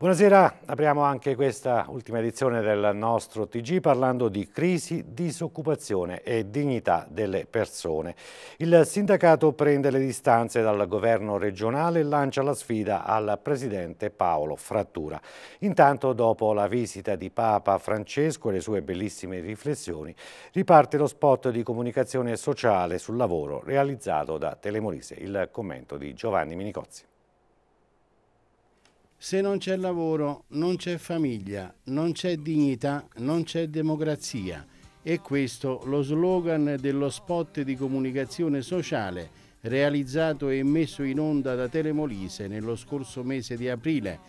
Buonasera, apriamo anche questa ultima edizione del nostro TG parlando di crisi, disoccupazione e dignità delle persone. Il sindacato prende le distanze dal governo regionale e lancia la sfida al presidente Paolo Frattura. Intanto, dopo la visita di Papa Francesco e le sue bellissime riflessioni, riparte lo spot di comunicazione sociale sul lavoro realizzato da Telemorise, il commento di Giovanni Minicozzi. Se non c'è lavoro, non c'è famiglia, non c'è dignità, non c'è democrazia. E questo lo slogan dello spot di comunicazione sociale realizzato e messo in onda da Telemolise nello scorso mese di aprile.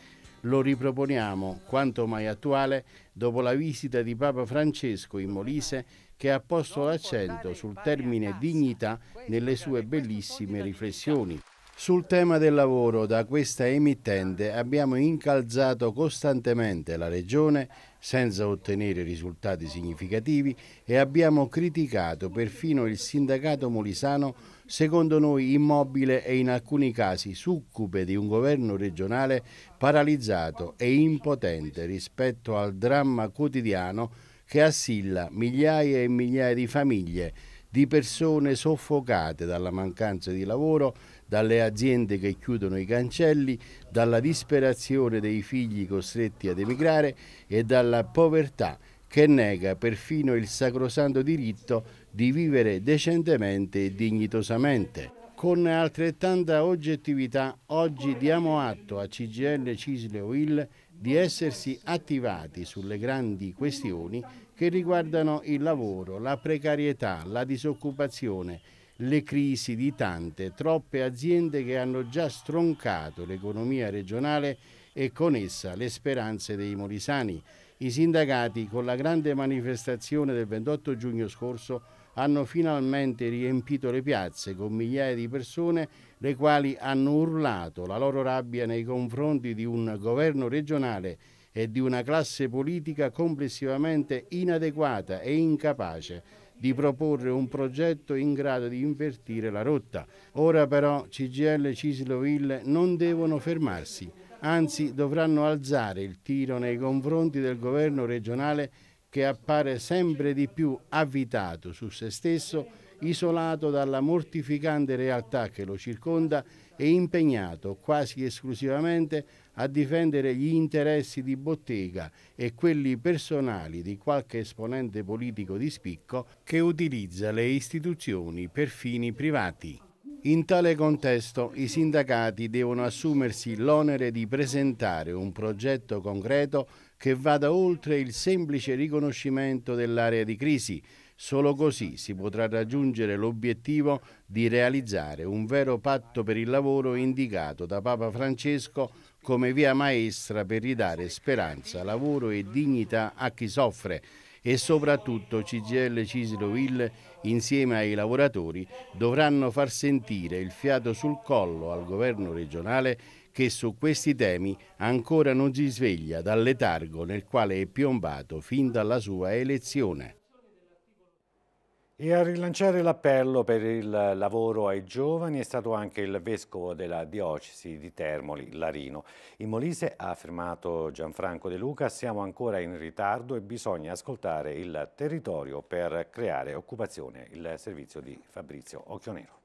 Lo riproponiamo, quanto mai attuale, dopo la visita di Papa Francesco in Molise che ha posto l'accento sul termine dignità nelle sue bellissime riflessioni. Sul tema del lavoro da questa emittente abbiamo incalzato costantemente la Regione senza ottenere risultati significativi e abbiamo criticato perfino il sindacato molisano, secondo noi immobile e in alcuni casi succube di un governo regionale paralizzato e impotente rispetto al dramma quotidiano che assilla migliaia e migliaia di famiglie, di persone soffocate dalla mancanza di lavoro dalle aziende che chiudono i cancelli, dalla disperazione dei figli costretti ad emigrare e dalla povertà che nega perfino il sacrosanto diritto di vivere decentemente e dignitosamente. Con altrettanta oggettività oggi diamo atto a CGL, Cisle e di essersi attivati sulle grandi questioni che riguardano il lavoro, la precarietà, la disoccupazione, le crisi di tante, troppe aziende che hanno già stroncato l'economia regionale e con essa le speranze dei molisani. I sindacati, con la grande manifestazione del 28 giugno scorso, hanno finalmente riempito le piazze con migliaia di persone le quali hanno urlato la loro rabbia nei confronti di un governo regionale e di una classe politica complessivamente inadeguata e incapace di proporre un progetto in grado di invertire la rotta. Ora però CGL e Cisloville non devono fermarsi, anzi dovranno alzare il tiro nei confronti del governo regionale che appare sempre di più avvitato su se stesso isolato dalla mortificante realtà che lo circonda e impegnato quasi esclusivamente a difendere gli interessi di bottega e quelli personali di qualche esponente politico di spicco che utilizza le istituzioni per fini privati. In tale contesto i sindacati devono assumersi l'onere di presentare un progetto concreto che vada oltre il semplice riconoscimento dell'area di crisi, Solo così si potrà raggiungere l'obiettivo di realizzare un vero patto per il lavoro indicato da Papa Francesco come via maestra per ridare speranza, lavoro e dignità a chi soffre e soprattutto CGL Cisloville insieme ai lavoratori dovranno far sentire il fiato sul collo al governo regionale che su questi temi ancora non si sveglia dal letargo nel quale è piombato fin dalla sua elezione. E a rilanciare l'appello per il lavoro ai giovani è stato anche il vescovo della diocesi di Termoli, Larino. In Molise ha affermato Gianfranco De Luca, siamo ancora in ritardo e bisogna ascoltare il territorio per creare occupazione. Il servizio di Fabrizio Occhionero.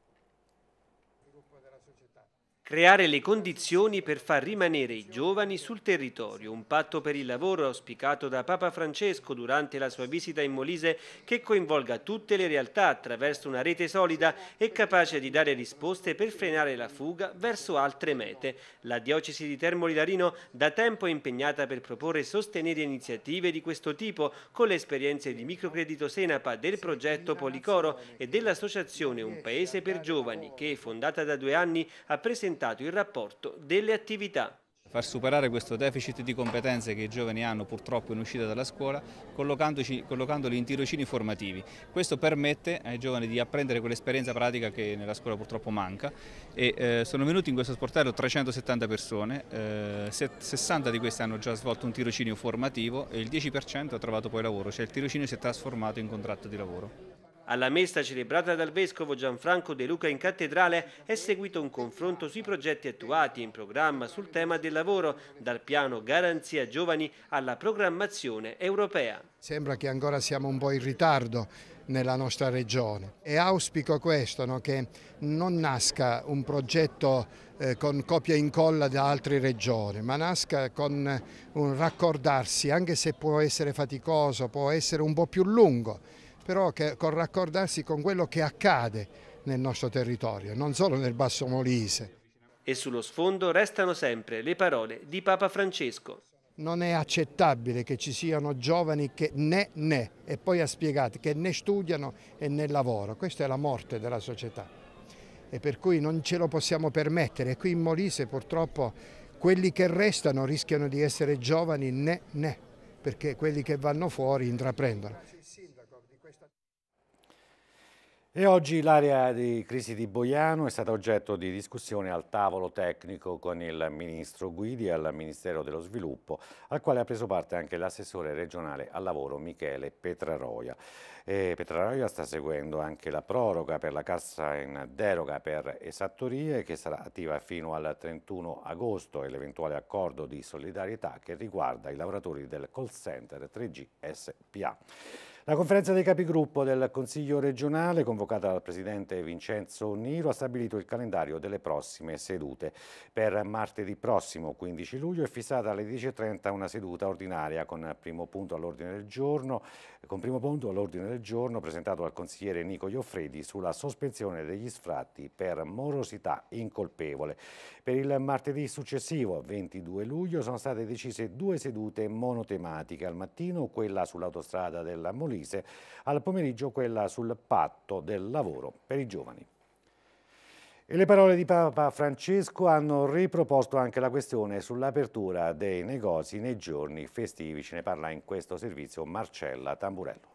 Creare le condizioni per far rimanere i giovani sul territorio, un patto per il lavoro auspicato da Papa Francesco durante la sua visita in Molise che coinvolga tutte le realtà attraverso una rete solida e capace di dare risposte per frenare la fuga verso altre mete. La diocesi di Termoli Darino da tempo è impegnata per proporre e sostenere iniziative di questo tipo con le esperienze di microcredito Senapa, del progetto Policoro e dell'associazione Un Paese per Giovani che, fondata da due anni, ha presentato presentato il rapporto delle attività. Far superare questo deficit di competenze che i giovani hanno purtroppo in uscita dalla scuola collocandoli in tirocini formativi. Questo permette ai giovani di apprendere quell'esperienza pratica che nella scuola purtroppo manca e eh, sono venuti in questo sportello 370 persone, eh, 60 di queste hanno già svolto un tirocinio formativo e il 10% ha trovato poi lavoro, cioè il tirocinio si è trasformato in contratto di lavoro. Alla messa celebrata dal Vescovo Gianfranco De Luca in cattedrale è seguito un confronto sui progetti attuati in programma sul tema del lavoro, dal piano Garanzia Giovani alla programmazione europea. Sembra che ancora siamo un po' in ritardo nella nostra regione e auspico questo, no, che non nasca un progetto eh, con copia e incolla da altre regioni, ma nasca con eh, un raccordarsi, anche se può essere faticoso, può essere un po' più lungo però che, con raccordarsi con quello che accade nel nostro territorio, non solo nel Basso Molise. E sullo sfondo restano sempre le parole di Papa Francesco. Non è accettabile che ci siano giovani che né né, e poi ha spiegato, che né studiano e né lavorano. Questa è la morte della società e per cui non ce lo possiamo permettere. qui in Molise purtroppo quelli che restano rischiano di essere giovani né né, perché quelli che vanno fuori intraprendono. E oggi l'area di crisi di Boiano è stata oggetto di discussione al tavolo tecnico con il ministro Guidi al Ministero dello Sviluppo, al quale ha preso parte anche l'assessore regionale al lavoro Michele Petraroia. E Petraroia sta seguendo anche la proroga per la cassa in deroga per esattorie che sarà attiva fino al 31 agosto e l'eventuale accordo di solidarietà che riguarda i lavoratori del call center 3G SPA. La conferenza dei capigruppo del Consiglio regionale, convocata dal Presidente Vincenzo Niro, ha stabilito il calendario delle prossime sedute. Per martedì prossimo, 15 luglio, è fissata alle 10.30 una seduta ordinaria con primo punto all'ordine del giorno, con primo punto all'ordine del giorno presentato dal consigliere Nico Ioffredi sulla sospensione degli sfratti per morosità incolpevole. Per il martedì successivo, 22 luglio, sono state decise due sedute monotematiche. Al mattino quella sull'autostrada della Molise, al pomeriggio quella sul patto del lavoro per i giovani. E le parole di Papa Francesco hanno riproposto anche la questione sull'apertura dei negozi nei giorni festivi. Ce ne parla in questo servizio Marcella Tamburello.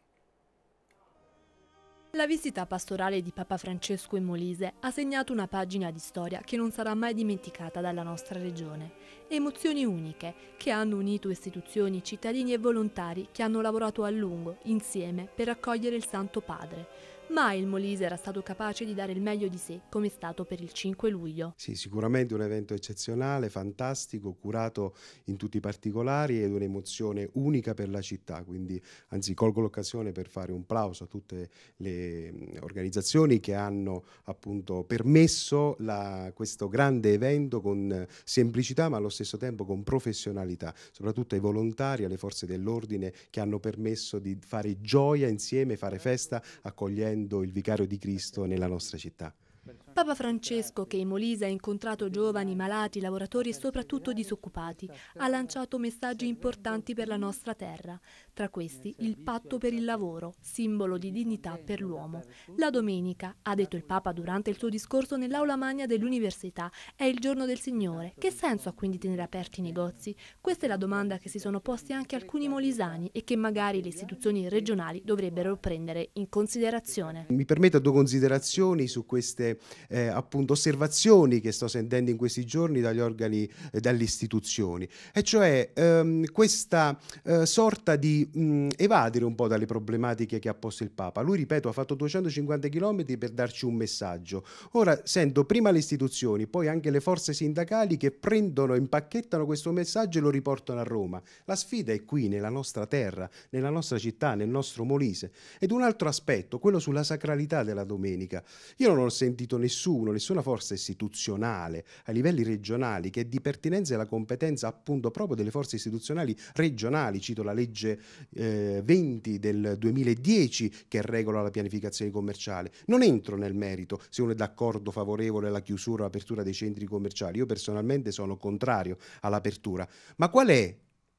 La visita pastorale di Papa Francesco in Molise ha segnato una pagina di storia che non sarà mai dimenticata dalla nostra regione. Emozioni uniche che hanno unito istituzioni, cittadini e volontari che hanno lavorato a lungo insieme per accogliere il Santo Padre mai il Molise era stato capace di dare il meglio di sé, come è stato per il 5 luglio. Sì, sicuramente un evento eccezionale, fantastico, curato in tutti i particolari ed un'emozione unica per la città, quindi anzi colgo l'occasione per fare un plauso a tutte le mm, organizzazioni che hanno appunto permesso la, questo grande evento con semplicità ma allo stesso tempo con professionalità, soprattutto ai volontari, alle forze dell'ordine che hanno permesso di fare gioia insieme, fare festa accogliendo essendo il vicario di Cristo nella nostra città. Papa Francesco, che in Molise ha incontrato giovani, malati, lavoratori e soprattutto disoccupati, ha lanciato messaggi importanti per la nostra terra. Tra questi il patto per il lavoro, simbolo di dignità per l'uomo. La domenica, ha detto il Papa durante il suo discorso nell'aula magna dell'università, è il giorno del Signore. Che senso ha quindi tenere aperti i negozi? Questa è la domanda che si sono posti anche alcuni molisani e che magari le istituzioni regionali dovrebbero prendere in considerazione. Mi permetta due considerazioni su queste eh, appunto osservazioni che sto sentendo in questi giorni dagli organi, eh, dalle istituzioni, e cioè ehm, questa eh, sorta di mh, mm, evadere un po' dalle problematiche che ha posto il Papa. Lui, ripeto, ha fatto 250 km per darci un messaggio. Ora sento prima le istituzioni, poi anche le forze sindacali che prendono, impacchettano questo messaggio e lo riportano a Roma. La sfida è qui, nella nostra terra, nella nostra città, nel nostro Molise. Ed un altro aspetto, quello sulla sacralità della domenica. Io non ho sentito nessuno nessuno, nessuna forza istituzionale a livelli regionali che è di pertinenza e la competenza appunto proprio delle forze istituzionali regionali, cito la legge eh, 20 del 2010 che regola la pianificazione commerciale. Non entro nel merito se uno è d'accordo favorevole alla chiusura o apertura dei centri commerciali, io personalmente sono contrario all'apertura, ma qual è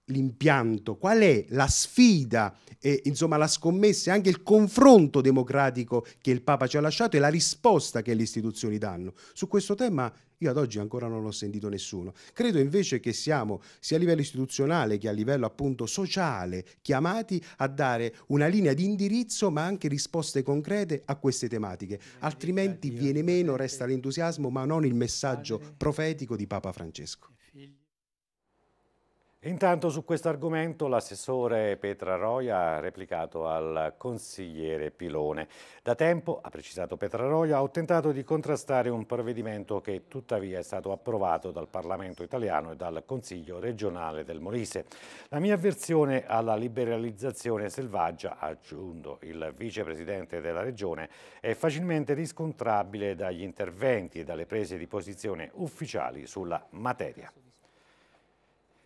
l'impianto, qual è la sfida, eh, insomma la scommessa e anche il confronto democratico che il Papa ci ha lasciato e la risposta che le istituzioni danno. Su questo tema io ad oggi ancora non ho sentito nessuno. Credo invece che siamo, sia a livello istituzionale che a livello appunto sociale, chiamati a dare una linea di indirizzo ma anche risposte concrete a queste tematiche. Altrimenti viene meno, resta l'entusiasmo ma non il messaggio profetico di Papa Francesco. Intanto su questo argomento l'assessore Petra Roia ha replicato al consigliere Pilone. Da tempo, ha precisato Petra Roia, ho tentato di contrastare un provvedimento che tuttavia è stato approvato dal Parlamento italiano e dal Consiglio regionale del Molise. La mia avversione alla liberalizzazione selvaggia, ha aggiunto il vicepresidente della regione, è facilmente riscontrabile dagli interventi e dalle prese di posizione ufficiali sulla materia.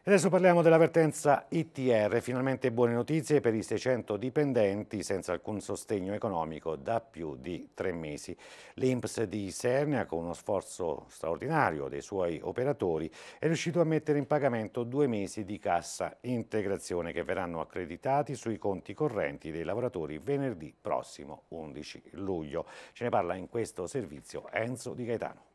Adesso parliamo dell'avvertenza ITR, finalmente buone notizie per i 600 dipendenti senza alcun sostegno economico da più di tre mesi. L'INPS di Isernia, con uno sforzo straordinario dei suoi operatori, è riuscito a mettere in pagamento due mesi di cassa integrazione che verranno accreditati sui conti correnti dei lavoratori venerdì prossimo 11 luglio. Ce ne parla in questo servizio Enzo Di Gaetano.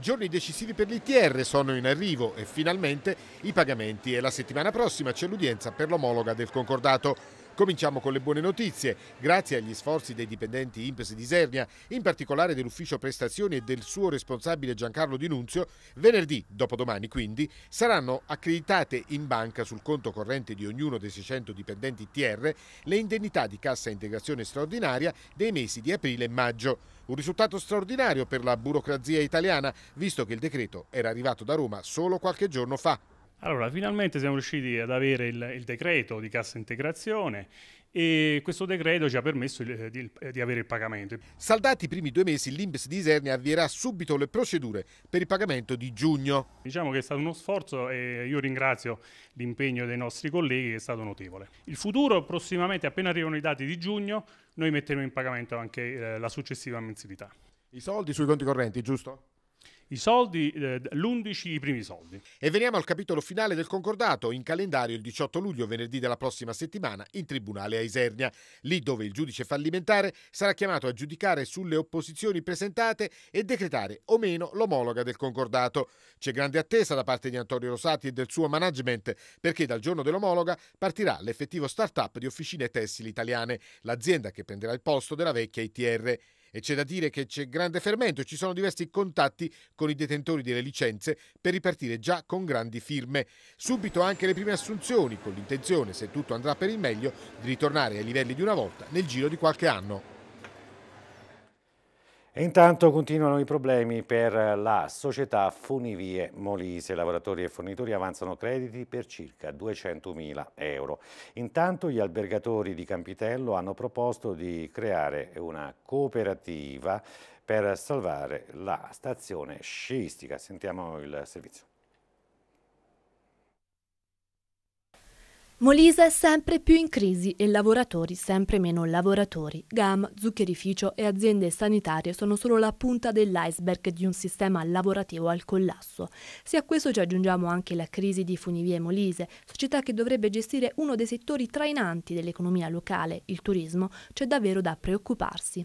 Giorni decisivi per l'ITR sono in arrivo e finalmente i pagamenti e la settimana prossima c'è l'udienza per l'omologa del concordato. Cominciamo con le buone notizie. Grazie agli sforzi dei dipendenti Impes di Isernia, in particolare dell'ufficio prestazioni e del suo responsabile Giancarlo Di Nunzio, venerdì, dopodomani quindi, saranno accreditate in banca sul conto corrente di ognuno dei 600 dipendenti TR le indennità di cassa integrazione straordinaria dei mesi di aprile e maggio. Un risultato straordinario per la burocrazia italiana, visto che il decreto era arrivato da Roma solo qualche giorno fa. Allora, finalmente siamo riusciti ad avere il, il, decreto di cassa integrazione e questo decreto ci ha permesso eh, di, di, eh, di avere il pagamento. Saldati i primi due mesi, l'Inps di Isernia avvierà subito le procedure per il pagamento di giugno. Diciamo che è stato uno sforzo e io ringrazio l'impegno dei nostri colleghi che è stato notevole. Il futuro, prossimamente, appena arrivano i dati di giugno, noi metteremo in pagamento anche eh, la successiva mensilità. I soldi sui conti correnti, giusto? i soldi, eh, l'11 i primi soldi. E veniamo al capitolo finale del concordato, in calendario il 18 luglio, venerdì della prossima settimana, in tribunale a Isernia, lì dove il giudice fallimentare sarà chiamato a giudicare sulle opposizioni presentate e decretare o meno l'omologa del concordato. C'è grande attesa da parte di Antonio Rosati e del suo management perché dal giorno dell'omologa partirà l'effettivo start-up di officine tessili italiane, l'azienda che prenderà il posto della vecchia ITR e c'è da dire che c'è grande fermento, e ci sono diversi contatti con i detentori delle licenze per ripartire già con grandi firme. Subito anche le prime assunzioni, con l'intenzione, se tutto andrà per il meglio, di ritornare ai livelli di una volta nel giro di qualche anno. E intanto continuano i problemi per la società Funivie Molise. Lavoratori e fornitori avanzano crediti per circa 200.000 euro. Intanto gli albergatori di Campitello hanno proposto di creare una cooperativa per salvare la stazione sciistica. Sentiamo il servizio. Molise è sempre più in crisi e lavoratori sempre meno lavoratori. GAM, zuccherificio e aziende sanitarie sono solo la punta dell'iceberg di un sistema lavorativo al collasso. Se a questo ci aggiungiamo anche la crisi di Funivie Molise, società che dovrebbe gestire uno dei settori trainanti dell'economia locale, il turismo, c'è davvero da preoccuparsi.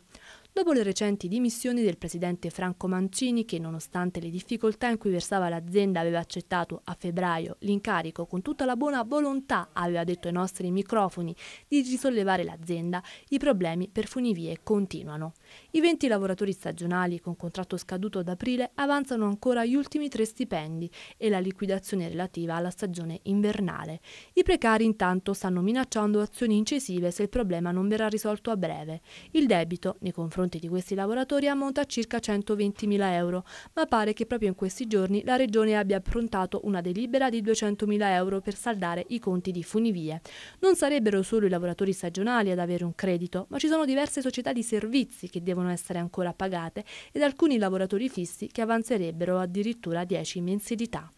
Dopo le recenti dimissioni del presidente Franco Mancini, che nonostante le difficoltà in cui versava l'azienda aveva accettato a febbraio l'incarico con tutta la buona volontà, aveva detto ai nostri microfoni, di risollevare l'azienda, i problemi per funivie continuano. I 20 lavoratori stagionali con contratto scaduto ad aprile avanzano ancora gli ultimi tre stipendi e la liquidazione relativa alla stagione invernale. I precari intanto stanno minacciando azioni incisive se il problema non verrà risolto a breve. Il debito nei confronti di questi lavoratori ammonta a circa 120.000 euro, ma pare che proprio in questi giorni la Regione abbia approntato una delibera di 200.000 euro per saldare i conti di funivie. Non sarebbero solo i lavoratori stagionali ad avere un credito, ma ci sono diverse società di servizi che devono essere ancora pagate ed alcuni lavoratori fissi che avanzerebbero addirittura 10 mensilità.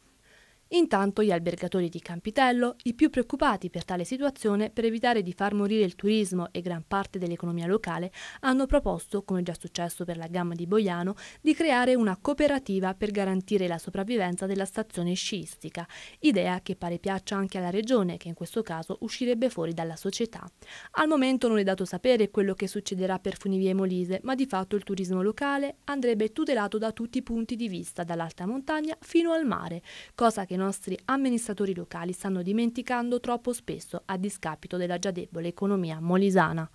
Intanto gli albergatori di Campitello, i più preoccupati per tale situazione per evitare di far morire il turismo e gran parte dell'economia locale, hanno proposto, come già successo per la gamma di Boiano, di creare una cooperativa per garantire la sopravvivenza della stazione sciistica, idea che pare piaccia anche alla regione che in questo caso uscirebbe fuori dalla società. Al momento non è dato sapere quello che succederà per Funivie Molise, ma di fatto il turismo locale andrebbe tutelato da tutti i punti di vista, dall'alta montagna fino al mare, cosa che i nostri amministratori locali stanno dimenticando troppo spesso a discapito della già debole economia molisana.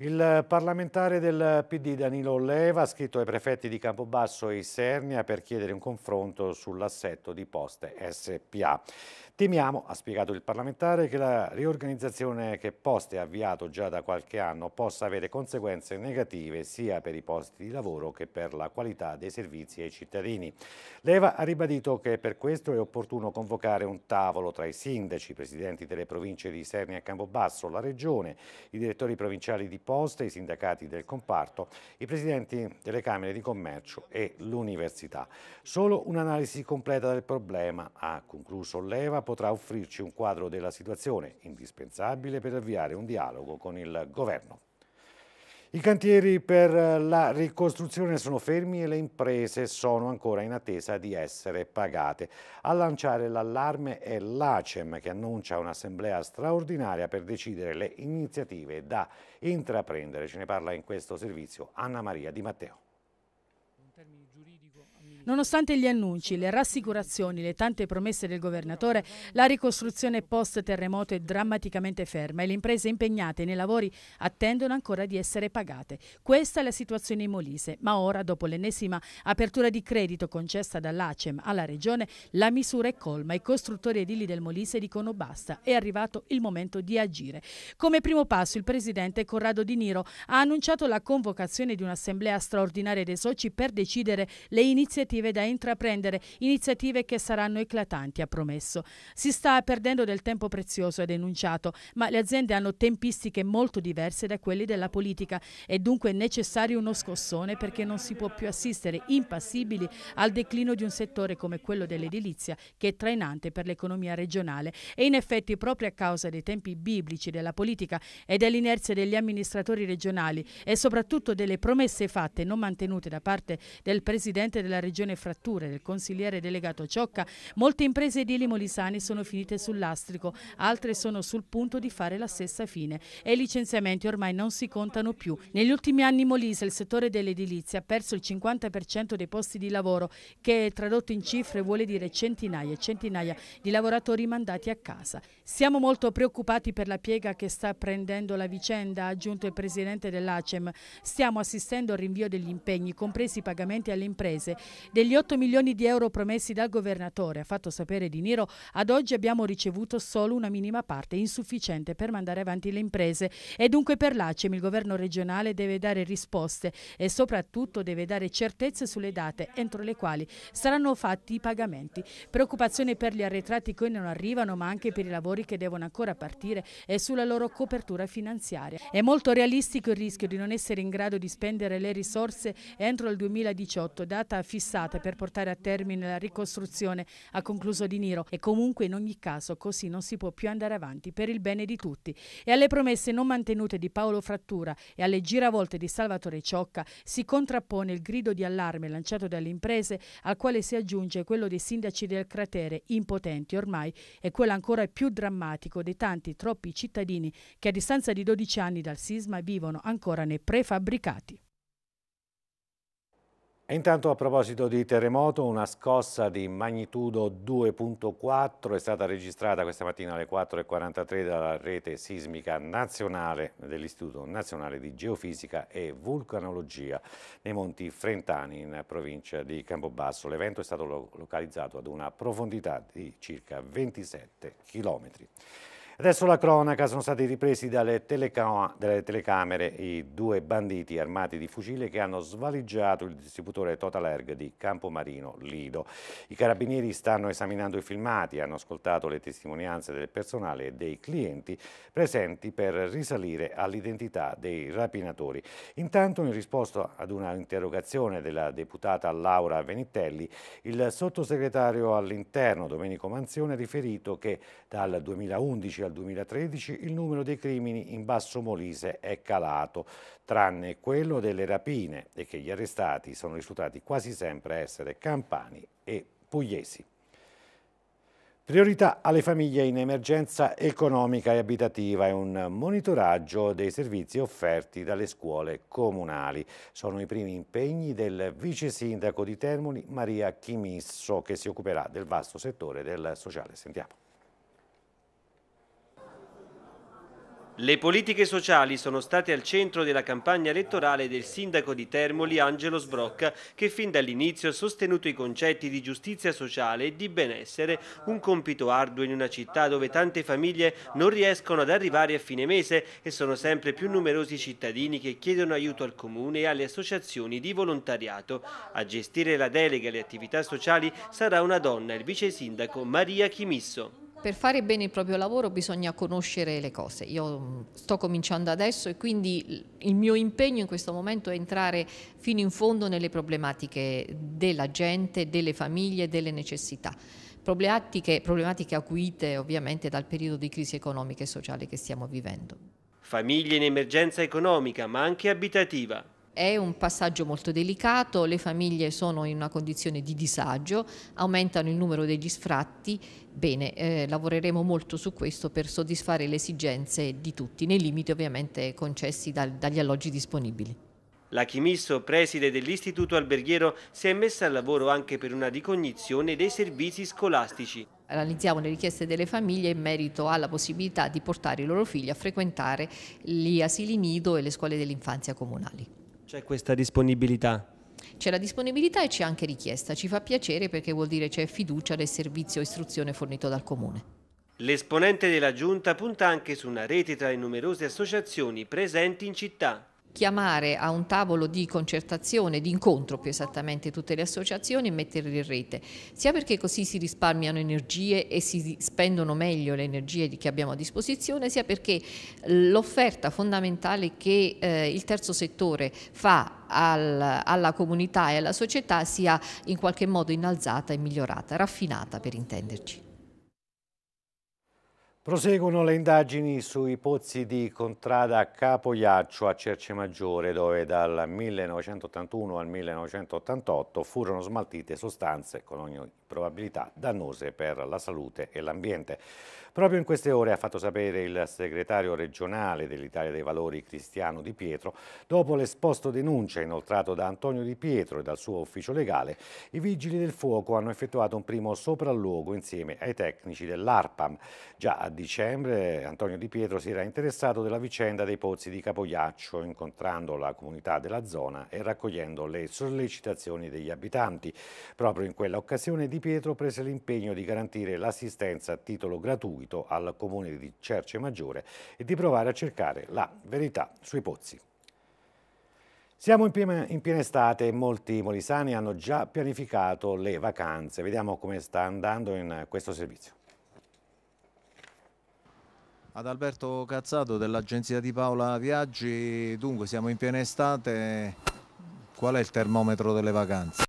Il parlamentare del PD Danilo Leva ha scritto ai prefetti di Campobasso e Isernia per chiedere un confronto sull'assetto di Poste SPA. Temiamo, ha spiegato il parlamentare, che la riorganizzazione che Poste ha avviato già da qualche anno possa avere conseguenze negative sia per i posti di lavoro che per la qualità dei servizi ai cittadini. Leva ha ribadito che per questo è opportuno convocare un tavolo tra i sindaci, i presidenti delle province di Sernia e Campobasso, la Regione, i direttori provinciali di Poste, i sindacati del comparto, i presidenti delle Camere di Commercio e l'Università. Solo un'analisi completa del problema, ha concluso Leva, potrà offrirci un quadro della situazione indispensabile per avviare un dialogo con il governo. I cantieri per la ricostruzione sono fermi e le imprese sono ancora in attesa di essere pagate. A lanciare l'allarme è l'ACEM che annuncia un'assemblea straordinaria per decidere le iniziative da intraprendere. Ce ne parla in questo servizio Anna Maria Di Matteo. Nonostante gli annunci, le rassicurazioni, le tante promesse del governatore, la ricostruzione post-terremoto è drammaticamente ferma e le imprese impegnate nei lavori attendono ancora di essere pagate. Questa è la situazione in Molise, ma ora, dopo l'ennesima apertura di credito concessa dall'ACEM alla Regione, la misura è colma. I costruttori edili del Molise dicono basta, è arrivato il momento di agire. Come primo passo, il presidente Corrado Di Niro ha annunciato la convocazione di un'assemblea straordinaria dei soci per decidere le iniziative iniziative da intraprendere, iniziative che saranno eclatanti, ha promesso. Si sta perdendo del tempo prezioso, ha denunciato, ma le aziende hanno tempistiche molto diverse da quelle della politica. È dunque necessario uno scossone perché non si può più assistere impassibili al declino di un settore come quello dell'edilizia, che è trainante per l'economia regionale. E in effetti, proprio a causa dei tempi biblici della politica e dell'inerzia degli amministratori regionali e soprattutto delle promesse fatte e non mantenute da parte del Presidente della Regione operazione fratture del consigliere delegato Ciocca, molte imprese edili molisane sono finite sul lastrico, altre sono sul punto di fare la stessa fine e i licenziamenti ormai non si contano più. Negli ultimi anni Molise il settore dell'edilizia ha perso il 50% dei posti di lavoro che tradotto in cifre vuole dire centinaia e centinaia di lavoratori mandati a casa. Siamo molto preoccupati per la piega che sta prendendo la vicenda, ha aggiunto il presidente dell'ACEM. Stiamo assistendo al rinvio degli impegni, compresi i pagamenti alle imprese. Degli 8 milioni di euro promessi dal governatore, ha fatto sapere Di Niro, ad oggi abbiamo ricevuto solo una minima parte, insufficiente per mandare avanti le imprese e dunque per l'ACEM il governo regionale deve dare risposte e soprattutto deve dare certezze sulle date entro le quali saranno fatti i pagamenti. Preoccupazione per gli arretrati che non arrivano ma anche per i lavori che devono ancora partire e sulla loro copertura finanziaria. È molto realistico il rischio di non essere in grado di spendere le risorse entro il 2018, data fissata passate per portare a termine la ricostruzione, ha concluso Di Niro, e comunque in ogni caso così non si può più andare avanti per il bene di tutti. E alle promesse non mantenute di Paolo Frattura e alle giravolte di Salvatore Ciocca si contrappone il grido di allarme lanciato dalle imprese al quale si aggiunge quello dei sindaci del cratere, impotenti ormai, e quello ancora più drammatico dei tanti troppi cittadini che a distanza di 12 anni dal sisma vivono ancora nei prefabbricati. E intanto a proposito di terremoto, una scossa di magnitudo 2.4 è stata registrata questa mattina alle 4.43 dalla rete sismica nazionale dell'Istituto Nazionale di Geofisica e Vulcanologia nei Monti Frentani in provincia di Campobasso. L'evento è stato localizzato ad una profondità di circa 27 chilometri. Adesso la cronaca, sono stati ripresi dalle, teleca dalle, telecamere i due banditi armati di fucile che hanno svaliggiato il distributore Total Erg di Campomarino Lido. I carabinieri stanno esaminando i filmati, hanno ascoltato le testimonianze del personale e dei clienti presenti per risalire all'identità dei rapinatori. Intanto, in risposta ad una interrogazione della deputata Laura Venitelli, il sottosegretario all'interno Domenico Manzione ha riferito che dal 2011 al al 2013 il numero dei crimini in Basso Molise è calato, tranne quello delle rapine e che gli arrestati sono risultati quasi sempre essere campani e pugliesi. Priorità alle famiglie in emergenza economica e abitativa e un monitoraggio dei servizi offerti dalle scuole comunali. Sono i primi impegni del vice sindaco di Termoli Maria Chimisso che si occuperà del vasto settore del sociale. Sentiamo. Le politiche sociali sono state al centro della campagna elettorale del sindaco di Termoli Angelo Sbrocca che fin dall'inizio ha sostenuto i concetti di giustizia sociale e di benessere, un compito arduo in una città dove tante famiglie non riescono ad arrivare a fine mese e sono sempre più numerosi i cittadini che chiedono aiuto al comune e alle associazioni di volontariato. A gestire la delega e le attività sociali sarà una donna, il vice sindaco Maria Chimisso. Per fare bene il proprio lavoro bisogna conoscere le cose. Io mm, sto cominciando adesso e quindi il mio impegno in questo momento è entrare fino in fondo nelle problematiche della gente, delle famiglie, delle necessità. Problematiche, problematiche acuite ovviamente dal periodo di crisi economica e sociale che stiamo vivendo. Famiglie in emergenza economica ma anche abitativa. È un passaggio molto delicato, le famiglie sono in una condizione di disagio, aumentano il numero degli sfratti, bene, eh, lavoreremo molto su questo per soddisfare le esigenze di tutti, nei limiti ovviamente concessi dal, dagli alloggi disponibili. La Chimisso, preside dell'Istituto Alberghiero, si è messa al lavoro anche per una ricognizione dei servizi scolastici. Analizziamo le richieste delle famiglie in merito alla possibilità di portare i loro figli a frequentare gli asili nido e le scuole dell'infanzia comunali. C'è questa disponibilità? C'è la disponibilità e c'è anche richiesta, ci fa piacere perché vuol dire c'è fiducia nel servizio istruzione fornito dal Comune. L'esponente della Giunta punta anche su una rete tra le numerose associazioni presenti in città, chiamare a un tavolo di concertazione, di incontro più esattamente tutte le associazioni e metterle in rete, sia perché così si risparmiano energie e si spendono meglio le energie che abbiamo a disposizione, sia perché l'offerta fondamentale che eh, il terzo settore fa al, alla comunità e alla società sia in qualche modo innalzata e migliorata, raffinata per intenderci. Proseguono le indagini sui pozzi di contrada Capogliaccio a Cercemaggiore, dove dal 1981 al 1988 furono smaltite sostanze con ogni probabilità dannose per la salute e l'ambiente. Proprio in queste ore ha fatto sapere il segretario regionale dell'Italia dei Valori Cristiano Di Pietro, dopo l'esposto denuncia inoltrato da Antonio Di Pietro e dal suo ufficio legale, i vigili del fuoco hanno effettuato un primo sopralluogo insieme ai tecnici dell'ARPAM. Già a dicembre Antonio Di Pietro si era interessato della vicenda dei pozzi di Capogliaccio, incontrando la comunità della zona e raccogliendo le sollecitazioni degli abitanti. Proprio in quella occasione Di Pietro prese l'impegno di garantire l'assistenza a titolo gratuito ambito al comune di Cerce Maggiore e di provare a cercare la verità sui pozzi. Siamo in piena, in piena, estate e molti molisani hanno già pianificato le vacanze. Vediamo come sta andando in questo servizio. Ad Alberto Cazzato dell'agenzia di Paola Viaggi, dunque siamo in piena estate, qual è il termometro delle vacanze?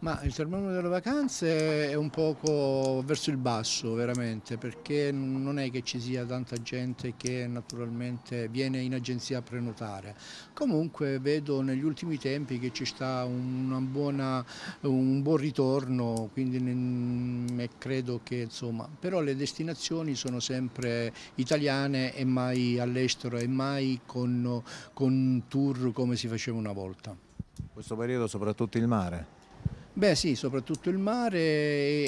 Ma il termometro delle vacanze è un poco verso il basso veramente perché non è che ci sia tanta gente che naturalmente viene in agenzia a prenotare. Comunque vedo negli ultimi tempi che ci sta buona, un buon ritorno, quindi credo che insomma, però le destinazioni sono sempre italiane e mai all'estero e mai con, con tour come si faceva una volta. Questo periodo soprattutto il mare? Beh sì, soprattutto il mare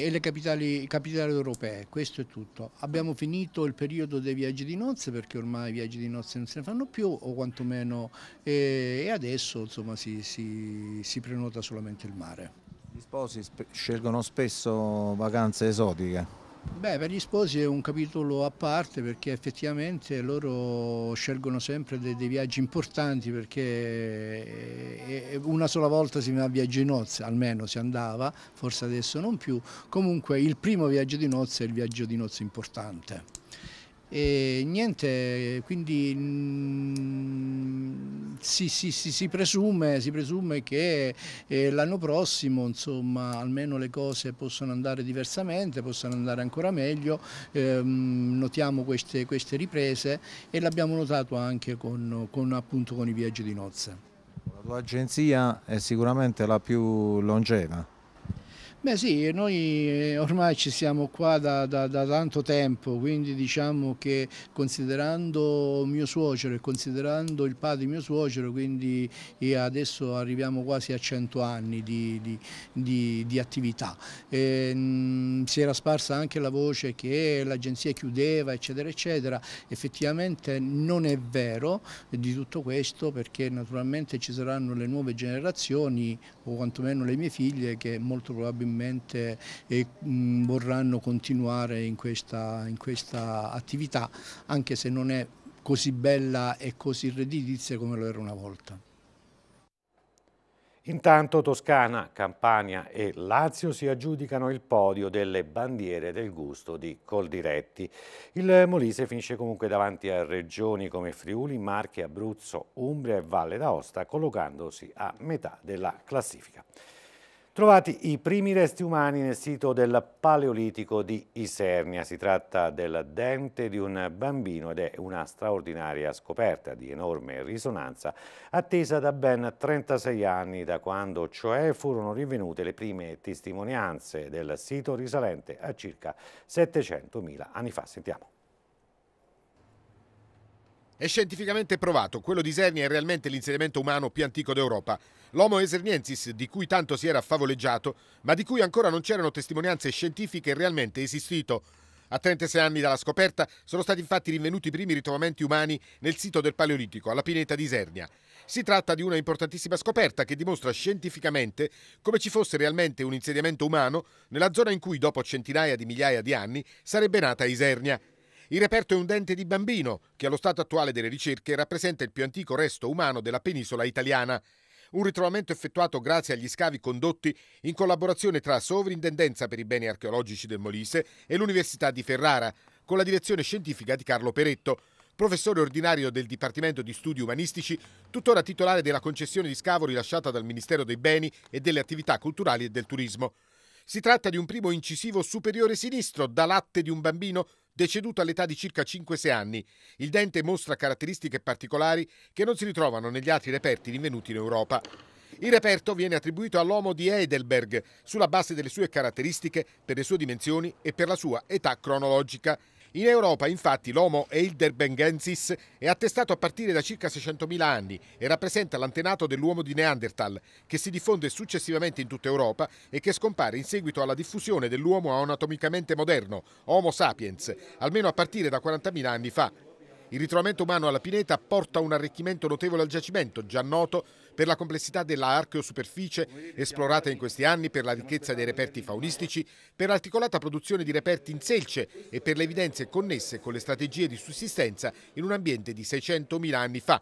e le capitali, capitali, europee, questo è tutto. Abbiamo finito il periodo dei viaggi di nozze perché ormai i viaggi di nozze non se ne fanno più o quantomeno eh, e adesso insomma, si, si, si prenota solamente il mare. Gli sposi sp scelgono spesso vacanze esotiche? Beh, per gli sposi è un capitolo a parte perché effettivamente loro scelgono sempre dei, dei viaggi importanti perché eh, eh, eh, una sola volta si va a viaggio di nozze, almeno si andava, forse adesso non più. Comunque il primo viaggio di nozze è il viaggio di nozze importante. E niente, quindi mh, mm, si, si, si, si, presume, si presume che eh, l'anno prossimo insomma, almeno le cose possono andare diversamente, possono andare ancora meglio, eh, notiamo queste, queste, riprese e l'abbiamo notato anche con, con, appunto, con i viaggi di nozze. La tua agenzia è sicuramente la più longeva? Beh sì, noi eh, ormai ci siamo qua da, da, da, tanto tempo, quindi diciamo che considerando mio suocero e considerando il padre mio suocero, quindi eh, adesso arriviamo quasi a 100 anni di, di, di, di attività. E, ehm, mh, si era sparsa anche la voce che l'agenzia chiudeva, eccetera, eccetera. Effettivamente non è vero di tutto questo perché naturalmente ci saranno le nuove generazioni o quantomeno le mie figlie che molto probabilmente mente e mh, mm, vorranno continuare in questa, in questa attività, anche se non è così bella e così redditizia come lo era una volta. Intanto Toscana, Campania e Lazio si aggiudicano il podio delle bandiere del gusto di Coldiretti. Il Molise finisce comunque davanti a regioni come Friuli, Marche, Abruzzo, Umbria e Valle d'Aosta, collocandosi a metà della classifica. Trovati i primi resti umani nel sito del Paleolitico di Isernia. Si tratta del dente di un bambino ed è una straordinaria scoperta di enorme risonanza attesa da ben 36 anni da quando cioè furono rinvenute le prime testimonianze del sito risalente a circa 700.000 anni fa. Sentiamo. È scientificamente provato, quello di Isernia è realmente l'insediamento umano più antico d'Europa. L'Homo eserniensis, di cui tanto si era favoleggiato, ma di cui ancora non c'erano testimonianze scientifiche, è realmente esistito. A 36 anni dalla scoperta sono stati infatti rinvenuti i primi ritrovamenti umani nel sito del Paleolitico, alla pineta di Isernia. Si tratta di una importantissima scoperta che dimostra scientificamente come ci fosse realmente un insediamento umano nella zona in cui dopo centinaia di migliaia di anni sarebbe nata Isernia. Il reperto è un dente di bambino, che allo stato attuale delle ricerche rappresenta il più antico resto umano della penisola italiana. Un ritrovamento effettuato grazie agli scavi condotti in collaborazione tra Sovrintendenza per i beni archeologici del Molise e l'Università di Ferrara, con la direzione scientifica di Carlo Peretto, professore ordinario del Dipartimento di Studi Umanistici, tuttora titolare della concessione di scavo rilasciata dal Ministero dei Beni e delle Attività Culturali e del Turismo. Si tratta di un primo incisivo superiore sinistro da latte di un bambino deceduto all'età di circa 5-6 anni. Il dente mostra caratteristiche particolari che non si ritrovano negli altri reperti rinvenuti in Europa. Il reperto viene attribuito all'uomo di Heidelberg sulla base delle sue caratteristiche per le sue dimensioni e per la sua età cronologica. In Europa, infatti, l'Homo heidelbergensis è attestato a partire da circa 600.000 anni e rappresenta l'antenato dell'uomo di Neanderthal, che si diffonde successivamente in tutta Europa e che scompare in seguito alla diffusione dell'uomo anatomicamente moderno, Homo sapiens, almeno a partire da 40.000 anni fa. Il ritrovamento umano alla pineta porta un arricchimento notevole al giacimento, già noto per la complessità dell'archeosuperficie esplorata in questi anni, per la ricchezza dei reperti faunistici, per l'articolata produzione di reperti in selce e per le evidenze connesse con le strategie di sussistenza in un ambiente di 600.000 anni fa.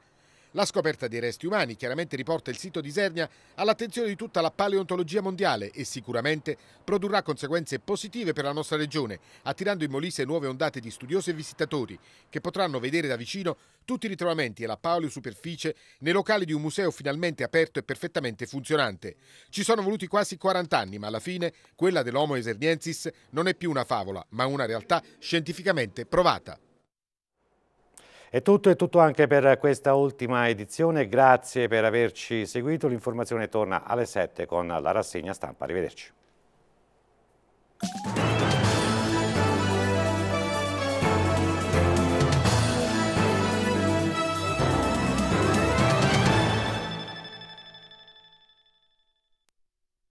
La scoperta dei resti umani chiaramente riporta il sito di Isernia all'attenzione di tutta la paleontologia mondiale e sicuramente produrrà conseguenze positive per la nostra regione, attirando in Molise nuove ondate di studiosi e visitatori che potranno vedere da vicino tutti i ritrovamenti e la paleosuperficie nei locali di un museo finalmente aperto e perfettamente funzionante. Ci sono voluti quasi 40 anni, ma alla fine quella dell'Homo eserniensis non è più una favola, ma una realtà scientificamente provata. È tutto e tutto anche per questa ultima edizione, grazie per averci seguito, l'informazione torna alle 7 con la rassegna stampa, arrivederci.